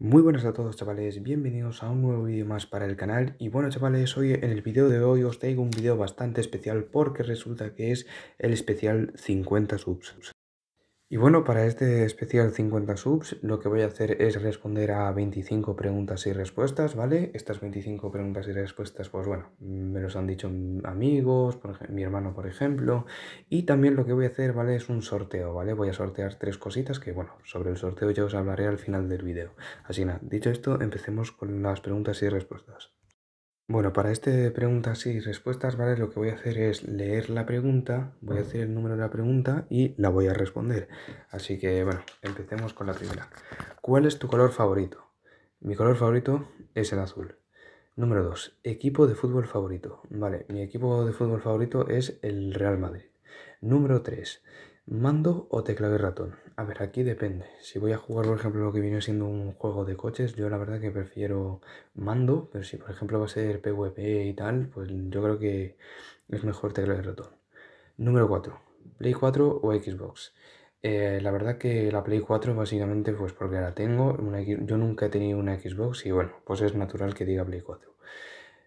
Muy buenas a todos chavales, bienvenidos a un nuevo vídeo más para el canal y bueno chavales, hoy en el vídeo de hoy os traigo un vídeo bastante especial porque resulta que es el especial 50 subs. Y bueno, para este especial 50 subs lo que voy a hacer es responder a 25 preguntas y respuestas, ¿vale? Estas 25 preguntas y respuestas, pues bueno, me los han dicho amigos, por mi hermano, por ejemplo. Y también lo que voy a hacer, ¿vale? Es un sorteo, ¿vale? Voy a sortear tres cositas que, bueno, sobre el sorteo ya os hablaré al final del vídeo. Así nada, dicho esto, empecemos con las preguntas y respuestas. Bueno, para este preguntas y respuestas, ¿vale? Lo que voy a hacer es leer la pregunta, voy a decir el número de la pregunta y la voy a responder. Así que, bueno, empecemos con la primera. ¿Cuál es tu color favorito? Mi color favorito es el azul. Número 2. Equipo de fútbol favorito. Vale, mi equipo de fútbol favorito es el Real Madrid. Número 3. Mando o teclado y ratón. A ver, aquí depende. Si voy a jugar, por ejemplo, lo que viene siendo un juego de coches, yo la verdad que prefiero mando, pero si por ejemplo va a ser PvP y tal, pues yo creo que es mejor teclado y ratón. Número 4. Play 4 o Xbox. Eh, la verdad que la Play 4 básicamente pues porque la tengo, yo nunca he tenido una Xbox y bueno, pues es natural que diga Play 4.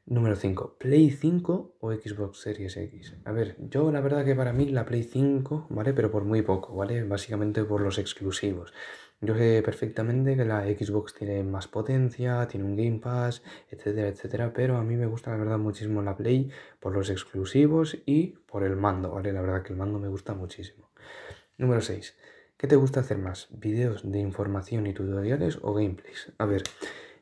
Número 5, Play 5 o Xbox Series X. A ver, yo la verdad que para mí la Play 5, ¿vale? Pero por muy poco, ¿vale? Básicamente por los exclusivos. Yo sé perfectamente que la Xbox tiene más potencia, tiene un Game Pass, etcétera, etcétera, pero a mí me gusta la verdad muchísimo la Play por los exclusivos y por el mando, ¿vale? La verdad que el mando me gusta muchísimo. Número 6. ¿Qué te gusta hacer más? ¿Videos de información y tutoriales o gameplays? A ver,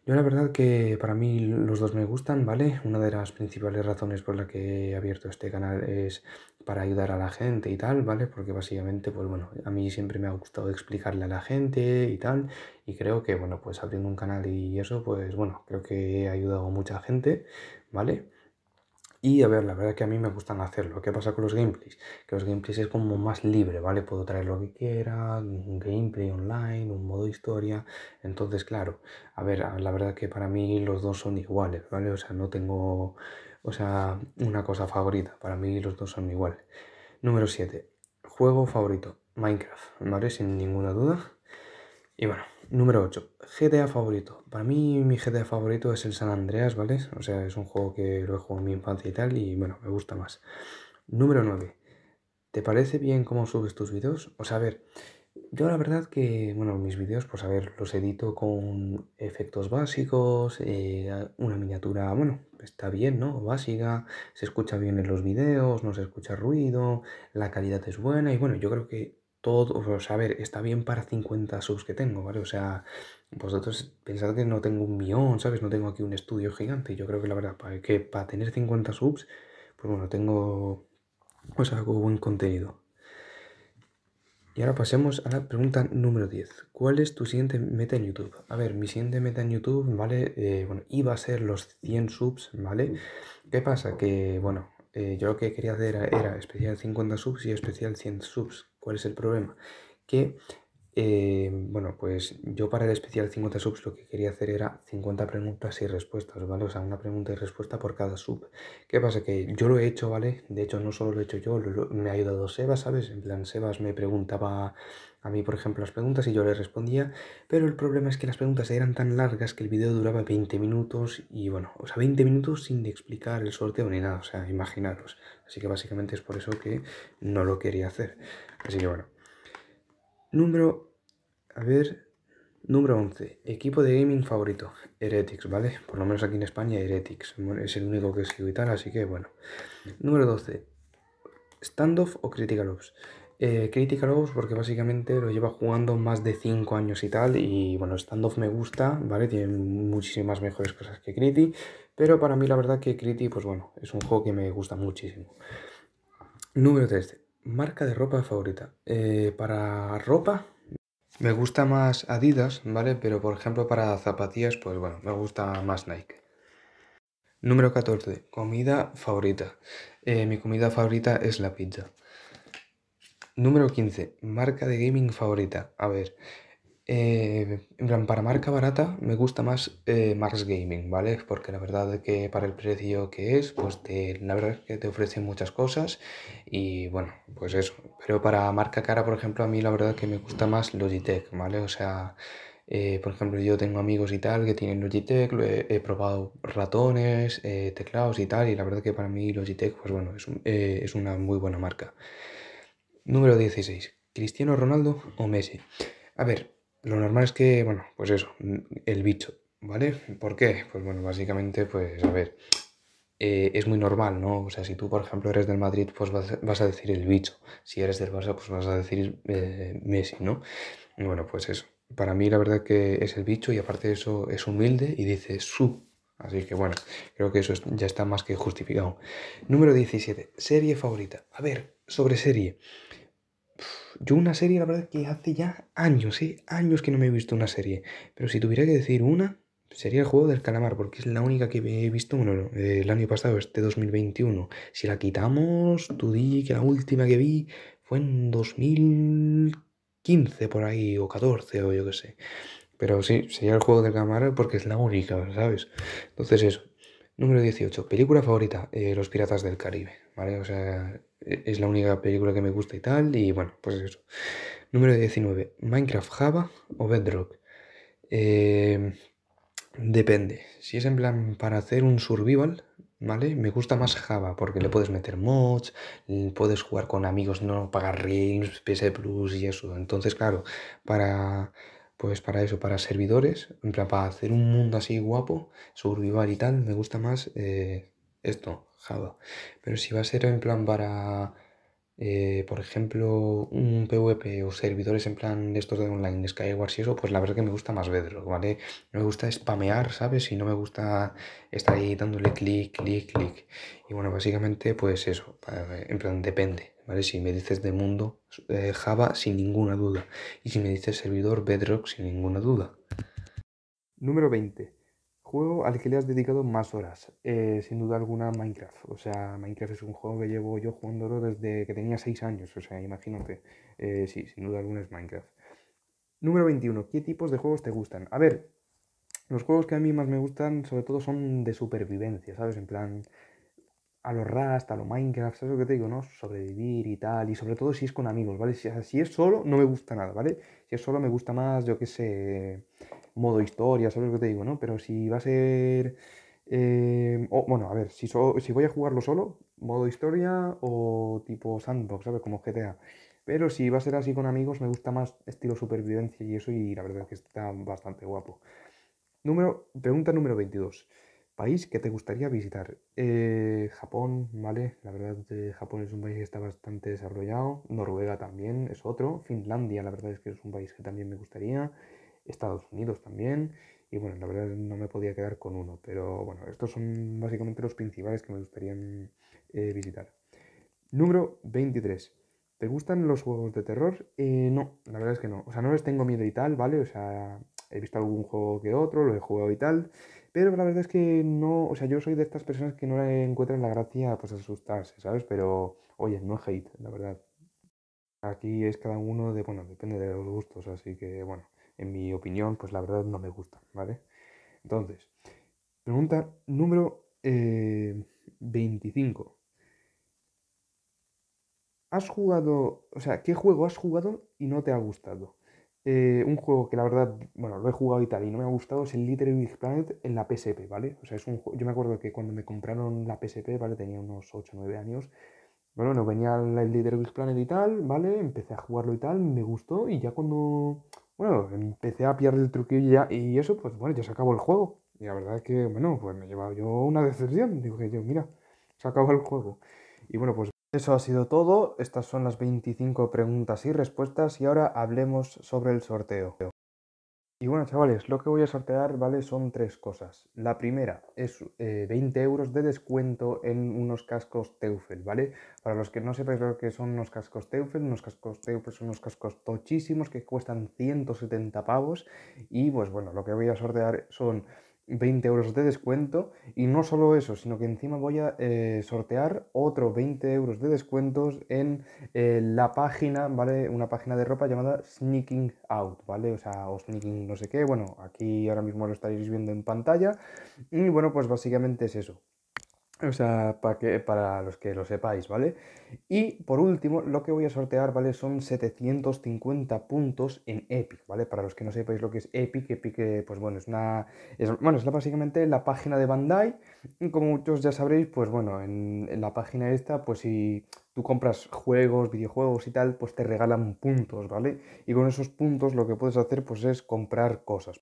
yo la verdad que para mí los dos me gustan, ¿vale? Una de las principales razones por la que he abierto este canal es para ayudar a la gente y tal, ¿vale? Porque básicamente, pues bueno, a mí siempre me ha gustado explicarle a la gente y tal, y creo que, bueno, pues abriendo un canal y eso, pues bueno, creo que he ayudado a mucha gente, ¿vale? Y a ver, la verdad que a mí me gustan hacerlo. ¿Qué pasa con los gameplays? Que los gameplays es como más libre, ¿vale? Puedo traer lo que quiera, un gameplay online, un modo historia. Entonces, claro, a ver, la verdad que para mí los dos son iguales, ¿vale? O sea, no tengo, o sea, una cosa favorita. Para mí los dos son iguales. Número 7. Juego favorito. Minecraft, ¿vale? Sin ninguna duda. Y bueno, número 8. GTA favorito. Para mí mi GTA favorito es el San Andreas, ¿vale? O sea, es un juego que lo he jugado en mi infancia y tal, y bueno, me gusta más. Número 9. ¿Te parece bien cómo subes tus vídeos? O sea, a ver, yo la verdad que, bueno, mis vídeos, pues a ver, los edito con efectos básicos, eh, una miniatura, bueno, está bien, ¿no? Básica, se escucha bien en los vídeos, no se escucha ruido, la calidad es buena y bueno, yo creo que todo, o sea, a ver, está bien para 50 subs que tengo, ¿vale? O sea, vosotros pensad que no tengo un millón, ¿sabes? No tengo aquí un estudio gigante. Yo creo que la verdad, para, que para tener 50 subs, pues bueno, tengo, pues hago buen contenido. Y ahora pasemos a la pregunta número 10. ¿Cuál es tu siguiente meta en YouTube? A ver, mi siguiente meta en YouTube, ¿vale? Eh, bueno, iba a ser los 100 subs, ¿vale? ¿Qué pasa? Que, bueno, eh, yo lo que quería hacer era especial 50 subs y especial 100 subs ¿Cuál es el problema? Que, eh, bueno, pues yo para el especial 50 subs lo que quería hacer era 50 preguntas y respuestas, ¿vale? O sea, una pregunta y respuesta por cada sub. ¿Qué pasa? Que yo lo he hecho, ¿vale? De hecho, no solo lo he hecho yo, me ha ayudado Sebas, ¿sabes? En plan, Sebas me preguntaba a mí, por ejemplo, las preguntas y yo le respondía, pero el problema es que las preguntas eran tan largas que el video duraba 20 minutos y bueno, o sea, 20 minutos sin explicar el sorteo ni nada, o sea, imaginaros. Así que básicamente es por eso que no lo quería hacer. Así que bueno. Número, a ver, número 11. Equipo de gaming favorito, Heretics, ¿vale? Por lo menos aquí en España, Heretics. Es el único que sigo y tal, así que bueno. Número 12. Standoff o Critical Ops. Eh, Critical Ops porque básicamente lo lleva jugando más de 5 años y tal. Y bueno, Standoff me gusta, ¿vale? Tiene muchísimas mejores cosas que Criti. Pero para mí la verdad que Criti, pues bueno, es un juego que me gusta muchísimo. Número 13. Marca de ropa favorita. Eh, para ropa me gusta más Adidas, ¿vale? Pero por ejemplo para zapatillas, pues bueno, me gusta más Nike. Número 14. Comida favorita. Eh, mi comida favorita es la pizza. Número 15. Marca de gaming favorita. A ver, eh, en plan, para marca barata me gusta más eh, Mars Gaming, ¿vale? Porque la verdad es que para el precio que es, pues la verdad es que te ofrecen muchas cosas y bueno, pues eso. Pero para marca cara, por ejemplo, a mí la verdad que me gusta más Logitech, ¿vale? O sea, eh, por ejemplo, yo tengo amigos y tal que tienen Logitech, he, probado ratones, eh, teclados y tal, y la verdad que para mí Logitech, pues bueno, es, es una muy buena marca. Número 16. ¿Cristiano Ronaldo o Messi? A ver, lo normal es que, bueno, pues eso, el bicho, ¿vale? ¿Por qué? Pues bueno, básicamente, pues a ver, eh, es muy normal, ¿no? O sea, si tú, por ejemplo, eres del Madrid, pues vas, a decir el bicho. Si eres del Barça, pues vas a decir eh, Messi, ¿no? bueno, pues eso. Para mí la verdad que es el bicho y aparte de eso es humilde y dice su. Así que bueno, creo que eso ya está más que justificado. Número 17. Serie favorita. A ver, sobre serie. Yo una serie, la verdad que hace ya años, ¿eh? Años que no me he visto una serie. Pero si tuviera que decir una, sería el juego del calamar, porque es la única que he visto, bueno, el año pasado, este 2021. Si la quitamos, tú di que la última que vi fue en 2015 por ahí, o 14, o yo qué sé. Pero sí, sería el juego del calamar porque es la única, ¿sabes? Entonces eso. Número 18. Película favorita, eh, Los Piratas del Caribe. ¿Vale? O sea, e, es la única película que me gusta y tal, y bueno, pues eso. Número 19, Minecraft Java o Bedrock. Em, depende, si es en plan para hacer un survival, ¿vale? Me gusta más Java porque le puedes meter mods, puedes jugar con amigos, no pagar rings, PS Plus y eso. Entonces, claro, para pues para eso, para servidores, en plan, para hacer un mundo así guapo, survival y tal, me gusta más eh, esto, Java. Pero si va a ser en plan para, eh, por ejemplo, un PvP o servidores en plan de estos de online, Skywars y eso, pues la verdad que me gusta más Bedrock, ¿vale? No me gusta spamear, ¿sabes? Y no me gusta estar ahí dándole clic, clic, clic. Y bueno, básicamente, pues eso, en plan depende. ¿Vale? Si me dices de mundo, eh, Java, sin ninguna duda. Y si me dices servidor, Bedrock, sin ninguna duda. Número 20. Juego al que le has dedicado más horas, eh, sin duda alguna Minecraft. O sea, Minecraft es un juego que llevo yo jugándolo desde que tenía 6 años, o sea, imagínate. Eh, sí, sin duda alguna es Minecraft. Número 21. ¿Qué tipos de juegos te gustan? A ver, los juegos que a mí más me gustan sobre todo son de supervivencia, ¿sabes? En plan, a lo Rust, a lo Minecraft, ¿sabes lo que te digo? ¿No? Sobrevivir y tal, y sobre todo si es con amigos, ¿vale? Si, si es solo, no me gusta nada, ¿vale? Si es solo, me gusta más, yo qué sé modo historia, ¿sabes lo que te digo? ¿no? Pero si va a ser... Eh, bueno, a ver, si, si voy a jugarlo solo, modo historia o tipo sandbox, ¿sabes? Como GTA. Pero si va a ser así con amigos, me gusta más estilo supervivencia y eso, y la verdad es que está bastante guapo. Número, pregunta número 22. País que te gustaría visitar. Eh, Japón, ¿vale? La verdad, que Japón es un país que está bastante desarrollado. Noruega también es otro. Finlandia, la verdad es que es un país que también me gustaría. Estados Unidos también. Y bueno, la verdad no me podía quedar con uno, pero bueno, estos son básicamente los principales que me gustarían eh, visitar. Número 23. ¿Te gustan los juegos de terror? Eh, no, la verdad es que no. O sea, no les tengo miedo y tal, ¿vale? O sea, he visto algún juego que otro, lo he jugado y tal, pero la verdad es que no, o sea, yo soy de estas personas que no le encuentran la gracia pues asustarse, ¿sabes? Pero, oye, no hate, la verdad. Aquí es cada uno de, bueno, depende de los gustos, así que, bueno en mi opinión, pues la verdad no me gusta, ¿vale? Entonces, pregunta número 25. Eh, ¿Has jugado, o sea, qué juego has jugado y no te ha gustado? Eh, un juego que la verdad, bueno, lo he jugado y tal, y no me ha gustado, es el Little Big Planet en la PSP, ¿vale? O sea, es un yo me acuerdo que cuando me compraron la PSP, ¿vale? Tenía unos 8 o 9 años, bueno, bueno, venía el Little Big Planet y tal, ¿vale? Empecé a jugarlo y tal, me gustó, y ya cuando bueno, empecé a pillar el truquillo ya y eso, pues bueno, ya se acabó el juego. Y la verdad es que, bueno, pues me he yo una decepción. Digo que yo, mira, se acabó el juego. Y bueno, pues eso ha sido todo. Estas son las 25 preguntas y respuestas y ahora hablemos sobre el sorteo. Y bueno, chavales, lo que voy a sortear, ¿vale? Son tres cosas. La primera es 20 eh, euros de descuento en unos cascos Teufel, ¿vale? Para los que no sepáis lo que son unos cascos Teufel, unos cascos Teufel son unos cascos tochísimos que cuestan 170 pavos. Y pues bueno, lo que voy a sortear son 20 euros de descuento y no solo eso, sino que encima voy a eh, sortear otro 20 euros de descuentos en eh, la página, ¿vale? Una página de ropa llamada Sneaking Out, ¿vale? O sea, o Sneaking no sé qué, bueno, aquí ahora mismo lo estaréis viendo en pantalla y bueno, pues básicamente es eso. O sea, para, que, para los que lo sepáis, ¿vale? Y por último, lo que voy a sortear, ¿vale? Son 750 puntos en Epic, ¿vale? Para los que no sepáis lo que es Epic, Epic, eh, pues bueno, es una. bueno, es básicamente la página de Bandai. Y como muchos ya sabréis, pues bueno, en, en la página esta, pues si tú compras juegos, videojuegos y tal, pues te regalan puntos, ¿vale? Y con esos puntos lo que puedes hacer, pues es comprar cosas.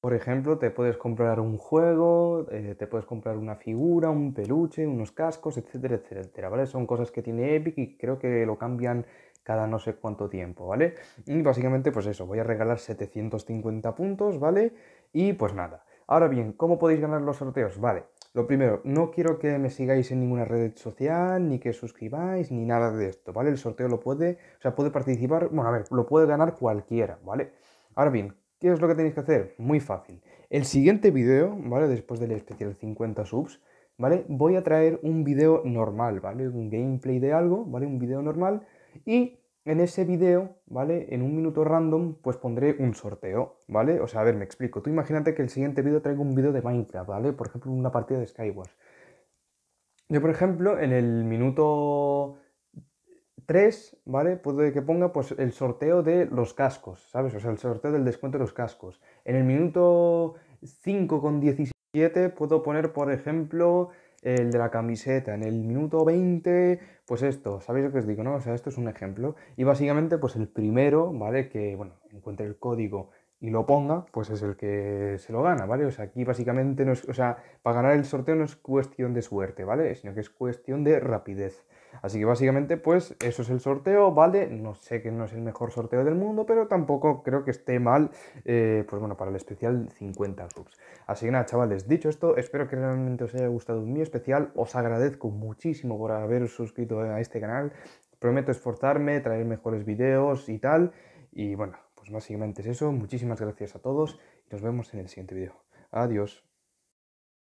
Por ejemplo, te puedes comprar un juego, eh, te puedes comprar una figura, un peluche, unos cascos, etcétera, etcétera, ¿vale? Son cosas que tiene Epic y creo que lo cambian cada no sé cuánto tiempo, ¿vale? Y básicamente, pues eso, voy a regalar 750 puntos, ¿vale? Y pues nada. Ahora bien, ¿cómo podéis ganar los sorteos? Vale, lo primero, no quiero que me sigáis en ninguna red social, ni que suscribáis, ni nada de esto, ¿vale? El sorteo lo puede, o sea, puede participar, bueno, a ver, lo puede ganar cualquiera, ¿vale? Ahora bien, ¿Qué es lo que tenéis que hacer? Muy fácil. El siguiente vídeo, ¿vale? Después del especial 50 subs, ¿vale? Voy a traer un vídeo normal, ¿vale? Un gameplay de algo, ¿vale? Un vídeo normal. Y en ese vídeo, ¿vale? En un minuto random, pues pondré un sorteo, ¿vale? O sea, a ver, me explico. Tú imagínate que el siguiente vídeo traigo un vídeo de Minecraft, ¿vale? Por ejemplo, una partida de Skywars. Yo, por ejemplo, en el minuto 3, ¿vale? Puede que ponga pues el sorteo de los cascos, ¿sabes? O sea, el sorteo del descuento de los cascos. En el minuto 5.17 con puedo poner, por ejemplo, el de la camiseta. En el minuto 20, pues esto, ¿sabéis lo que os digo, no? O sea, esto es un ejemplo. Y básicamente, pues el primero, ¿vale? Que, bueno, encuentre el código y lo ponga, pues es el que se lo gana, ¿vale? O sea, aquí básicamente no o sea, para ganar el sorteo no es cuestión de suerte, ¿vale? Sino que es cuestión de rapidez. Así que básicamente, pues eso es el sorteo, ¿vale? No sé que no es el mejor sorteo del mundo, pero tampoco creo que esté mal, eh, pues bueno, para el especial 50 subs. Así que nada, chavales, dicho esto, espero que realmente os haya gustado mi especial. Os agradezco muchísimo por haber suscrito a este canal. Prometo esforzarme, traer mejores videos y tal. Y bueno, pues básicamente es eso. Muchísimas gracias a todos y nos vemos en el siguiente video. Adiós.